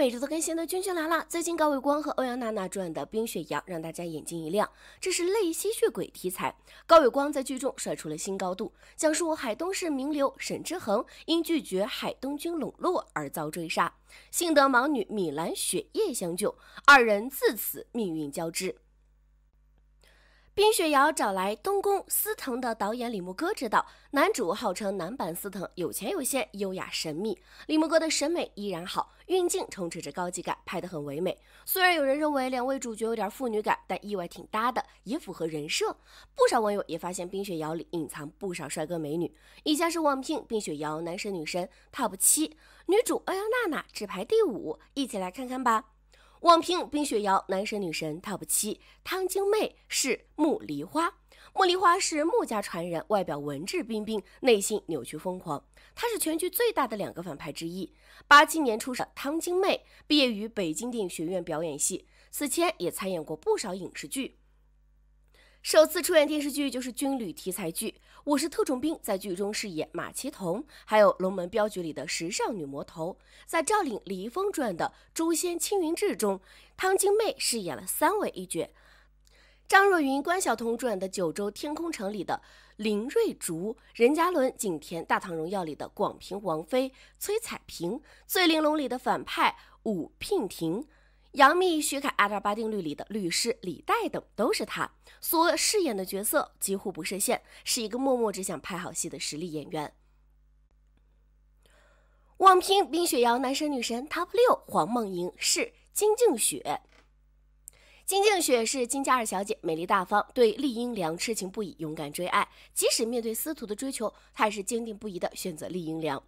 每日的更新的君君来了。最近高伟光和欧阳娜娜主演的《冰雪谣》让大家眼睛一亮，这是类吸血鬼题材。高伟光在剧中甩出了新高度，讲述海东市名流沈之恒因拒绝海东军笼络而遭追杀，幸得盲女米兰雪夜相救，二人自此命运交织。《冰雪谣》找来东宫司藤的导演李牧歌执导，男主号称男版司藤，有钱有闲，优雅神秘。李牧歌的审美依然好，运镜充斥着高级感，拍得很唯美。虽然有人认为两位主角有点父女感，但意外挺搭的，也符合人设。不少网友也发现《冰雪谣》里隐藏不少帅哥美女。以下是网评《冰雪谣》男神女神 TOP 七，女主欧阳娜娜只排第五，一起来看看吧。网评《冰雪瑶》男神女神 TOP 七，汤晶媚是木梨花，木梨花是木家传人，外表文质彬彬，内心扭曲疯狂。他是全剧最大的两个反派之一。八七年出生，汤晶媚毕业于北京电影学院表演系，此前也参演过不少影视剧，首次出演电视剧就是军旅题材剧。我是特种兵，在剧中饰演马其桐，还有龙门镖局里的时尚女魔头。在赵岭、李易峰主演的《诛仙青云志》中，汤晶媚饰演了三位一角。张若昀、关晓彤主演的《九州天空城》里的林瑞竹，任嘉伦、景甜《大唐荣耀》里的广平王妃崔彩萍，《醉玲珑》里的反派武聘婷。杨幂、徐凯、阿扎尔巴定律里的律师李代等都是他所饰演的角色，几乎不设限，是一个默默只想拍好戏的实力演员。网评《冰雪瑶男神女神 TOP 六，黄梦莹是金靖雪，金靖雪是金家二小姐，美丽大方，对厉英良痴情不已，勇敢追爱，即使面对司徒的追求，她也是坚定不移的选择厉英良。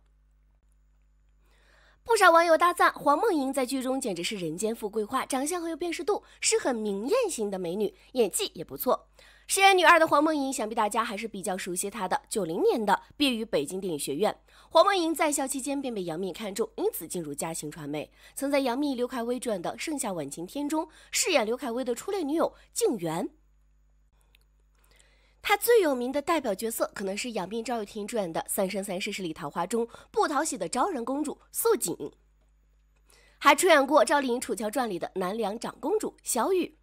不少网友大赞黄梦莹在剧中简直是人间富贵花，长相很有辨识度，是很明艳型的美女，演技也不错。饰演女二的黄梦莹，想必大家还是比较熟悉她的。九零年的，毕业于北京电影学院。黄梦莹在校期间便被杨幂看中，因此进入嘉行传媒，曾在杨幂、刘恺威主演的《盛夏晚晴天》中饰演刘恺威的初恋女友静媛。她最有名的代表角色可能是杨幂、赵又廷主演的《三生三世十里桃花》中不讨喜的昭仁公主素锦，还出演过赵丽颖《楚乔传》里的南梁长公主小雨，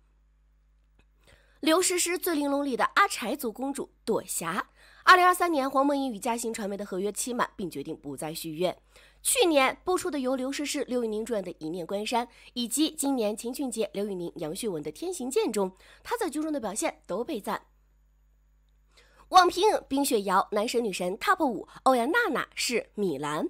刘诗诗《醉玲珑》里的阿柴族公主朵霞。二零二三年，黄梦莹与嘉行传媒的合约期满，并决定不再续约。去年播出的由刘诗诗、刘宇宁主演的《一念关山》，以及今年秦俊杰、刘宇宁、杨旭文的《天行健》中，她在剧中的表现都被赞。网评：冰雪瑶，男神女神 TOP 五，欧阳娜娜是米兰。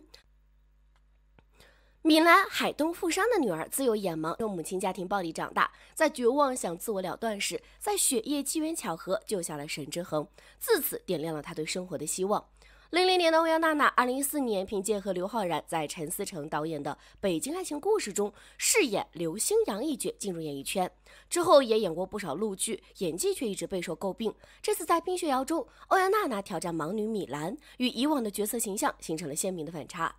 米兰海东富商的女儿，自幼眼盲，受母亲家庭暴力长大，在绝望想自我了断时，在雪夜机缘巧合救下了沈之恒，自此点亮了他对生活的希望。零零年的欧阳娜娜，二零一四年凭借和刘昊然在陈思成导演的《北京爱情故事》中饰演刘星阳一角进入演艺圈，之后也演过不少陆剧，演技却一直备受诟病。这次在《冰雪摇》中，欧阳娜娜挑战盲女米兰，与以往的角色形象形成了鲜明的反差。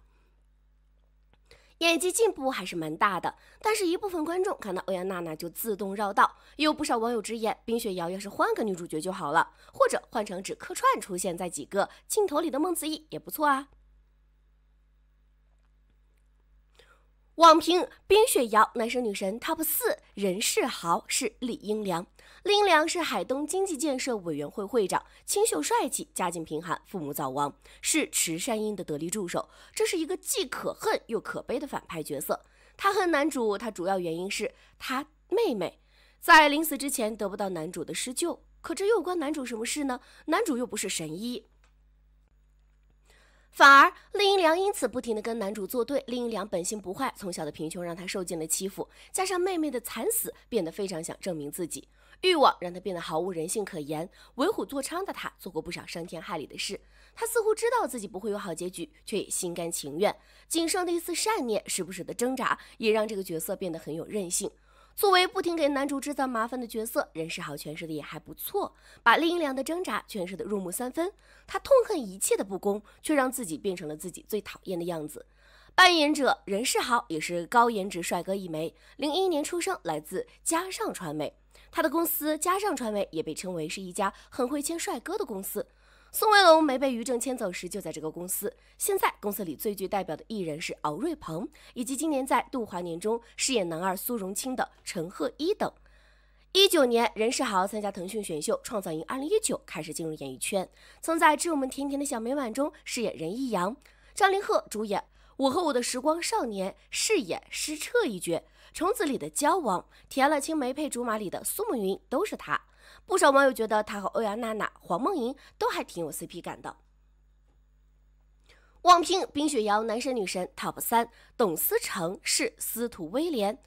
演技进步还是蛮大的，但是，一部分观众看到欧阳娜娜就自动绕道。有不少网友直言：“冰雪瑶要是换个女主角就好了，或者换成只客串出现在几个镜头里的孟子义也不错啊。”网评：冰雪瑶》男神女神 TOP 四，任世豪是李英良，李英良是海东经济建设委员会会长，清秀帅气，家境贫寒，父母早亡，是池善英的得力助手。这是一个既可恨又可悲的反派角色。他恨男主，他主要原因是他妹妹在临死之前得不到男主的施救。可这又关男主什么事呢？男主又不是神医。反而，另一良因此不停地跟男主作对。另一良本性不坏，从小的贫穷让他受尽了欺负，加上妹妹的惨死，变得非常想证明自己。欲望让他变得毫无人性可言，为虎作伥的他做过不少伤天害理的事。他似乎知道自己不会有好结局，却也心甘情愿。仅剩的一丝善念，时不时的挣扎，也让这个角色变得很有韧性。作为不停给男主制造麻烦的角色，任世豪诠释的也还不错，把林良的挣扎诠释的入木三分。他痛恨一切的不公，却让自己变成了自己最讨厌的样子。扮演者任世豪也是高颜值帅哥一枚，零一年出生，来自嘉尚传媒。他的公司嘉尚传媒也被称为是一家很会签帅哥的公司。宋威龙没被于正牵走时就在这个公司。现在公司里最具代表的艺人是敖瑞鹏，以及今年在《杜华年》中饰演男二苏荣清的陈赫一等。一九年，任世豪参加腾讯选秀《创造营2019》，开始进入演艺圈。曾在《致我们甜甜的小美满》中饰演任逸阳，张凌赫主演《我和我的时光少年》饰演施彻一角，《虫子》里的交王，《甜了青梅配竹马》里的苏慕云都是他。不少网友觉得他和欧阳娜娜、黄梦莹都还挺有 CP 感的。网评：冰雪瑶男神女神 TOP 三，董思成是司徒威廉。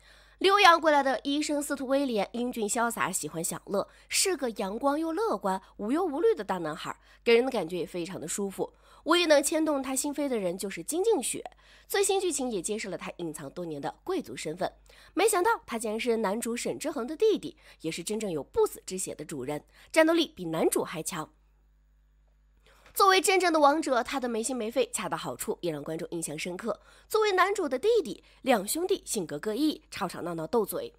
留洋过来的医生司徒威廉，英俊潇洒，喜欢享乐，是个阳光又乐观、无忧无虑的大男孩，给人的感觉也非常的舒服。唯一能牵动他心扉的人就是金静雪。最新剧情也揭示了他隐藏多年的贵族身份，没想到他竟然是男主沈之衡的弟弟，也是真正有不死之血的主人，战斗力比男主还强。作为真正的王者，他的没心没肺恰到好处，也让观众印象深刻。作为男主的弟弟，两兄弟性格各异，吵吵闹闹斗嘴，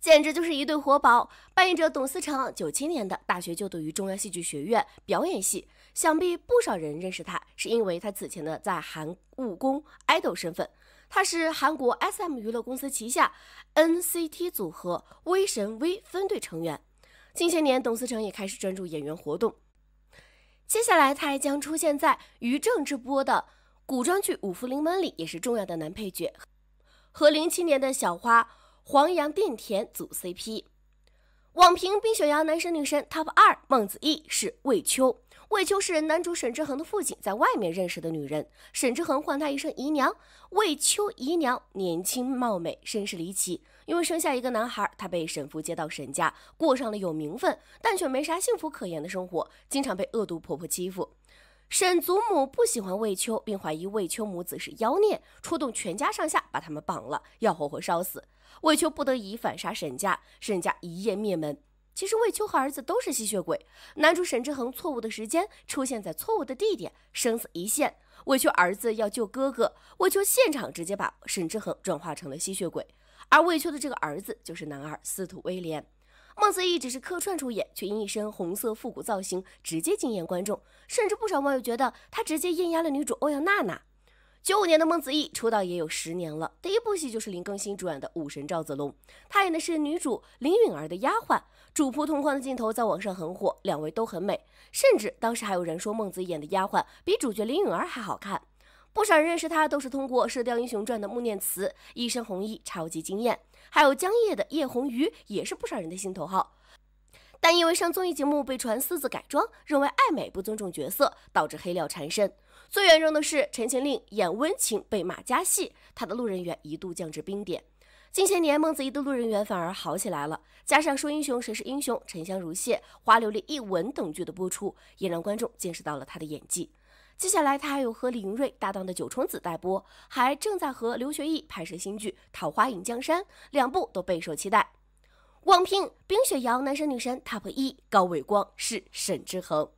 简直就是一对活宝。扮演者董思成，九七年的，大学就读于中央戏剧学院表演系，想必不少人认识他，是因为他此前的在韩务工爱豆身份。他是韩国 S M 娱乐公司旗下 N C T 组合威神 V 分队成员。近些年，董思成也开始专注演员活动。接下来，他还将出现在于正之播的古装剧《五福临门》里，也是重要的男配角，和零七年的小花黄杨钿甜组 CP。网评《冰雪瑶男神女神 TOP 二，孟子义是魏秋，魏秋是男主沈之恒的父亲在外面认识的女人，沈之恒唤她一声姨娘，魏秋姨娘年轻貌美，身世离奇。因为生下一个男孩，她被沈父接到沈家，过上了有名分但却没啥幸福可言的生活，经常被恶毒婆婆欺负。沈祖母不喜欢魏秋，并怀疑魏秋母子是妖孽，出动全家上下把他们绑了，要活活烧死。魏秋不得已反杀沈家，沈家一夜灭门。其实魏秋和儿子都是吸血鬼。男主沈志恒错误的时间出现在错误的地点，生死一线。魏秋儿子要救哥哥，魏秋现场直接把沈志恒转化成了吸血鬼。而魏秋的这个儿子就是男二司徒威廉，孟子义只是客串出演，却因一身红色复古造型直接惊艳观众，甚至不少网友觉得他直接艳压了女主欧阳娜娜。九五年的孟子义出道也有十年了，第一部戏就是林更新主演的《武神赵子龙》，他演的是女主林允儿的丫鬟，主仆同框的镜头在网上很火，两位都很美，甚至当时还有人说孟子演的丫鬟比主角林允儿还好看。不少人认识他都是通过《射雕英雄传》的穆念慈，一身红衣超级惊艳；还有江夜的叶红鱼也是不少人的心头号。但因为上综艺节目被传私自改装，认为爱美不尊重角色，导致黑料缠身。最严重的是《陈情令》演温情被骂加戏，他的路人缘一度降至冰点。近些年，孟子义的路人缘反而好起来了，加上《说英雄谁是英雄》《沉香如屑》《花琉璃一吻》等剧的播出，也让观众见识到了他的演技。接下来，他还有和李云锐搭档的《九重紫》待播，还正在和刘学义拍摄新剧《桃花影江山》，两部都备受期待。网评《冰雪瑶男神女神 TOP 一高伟光是沈之衡，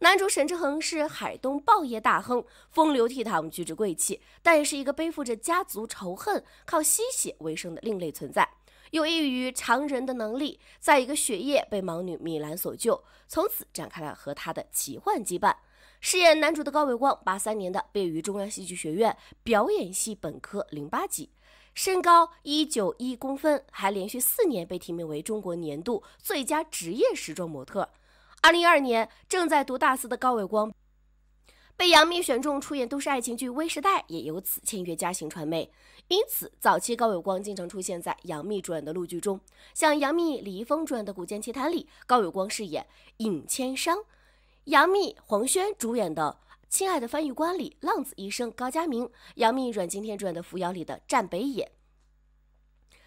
男主沈之衡是海东报业大亨，风流倜傥，举止贵气，但也是一个背负着家族仇恨、靠吸血为生的另类存在，有异于常人的能力，在一个雪夜被盲女米兰所救，从此展开了和他的奇幻羁绊。饰演男主的高伟光，八三年的，毕业于中央戏剧学院表演系本科零八级，身高一九一公分，还连续四年被提名为中国年度最佳职业时装模特。二零一二年，正在读大四的高伟光被杨幂选中出演都市爱情剧《微时代》，也由此签约嘉行传媒。因此，早期高伟光经常出现在杨幂主演的剧中，像杨幂、李易峰主演的《古剑奇谭》里，高伟光饰演尹千觞。杨幂、黄轩主演的《亲爱的翻译官》里，浪子医生高佳明；杨幂、阮经天主演的《扶摇》里的战北野。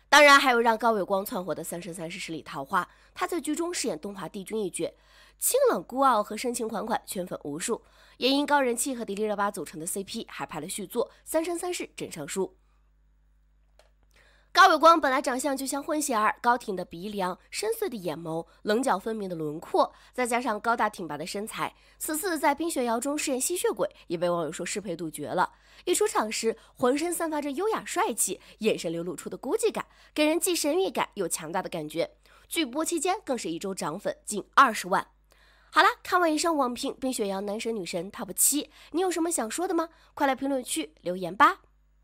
当然，还有让高伟光窜火的《三生三世十里桃花》，他在剧中饰演东华帝君一角，清冷孤傲和深情款款，圈粉无数。也因高人气和迪丽热巴组成的 CP，还拍了续作《三生三世枕上书》。高伟光本来长相就像混血儿，高挺的鼻梁，深邃的眼眸，棱角分明的轮廓，再加上高大挺拔的身材，此次在《冰雪瑶》中饰演吸血鬼，也被网友说适配度绝了。一出场时，浑身散发着优雅帅气，眼神流露出的孤寂感，给人既神秘感又强大的感觉。剧播期间，更是一周涨粉近二十万。好啦，看完以上网评，《冰雪摇男神女神 TOP 七，你有什么想说的吗？快来评论区留言吧。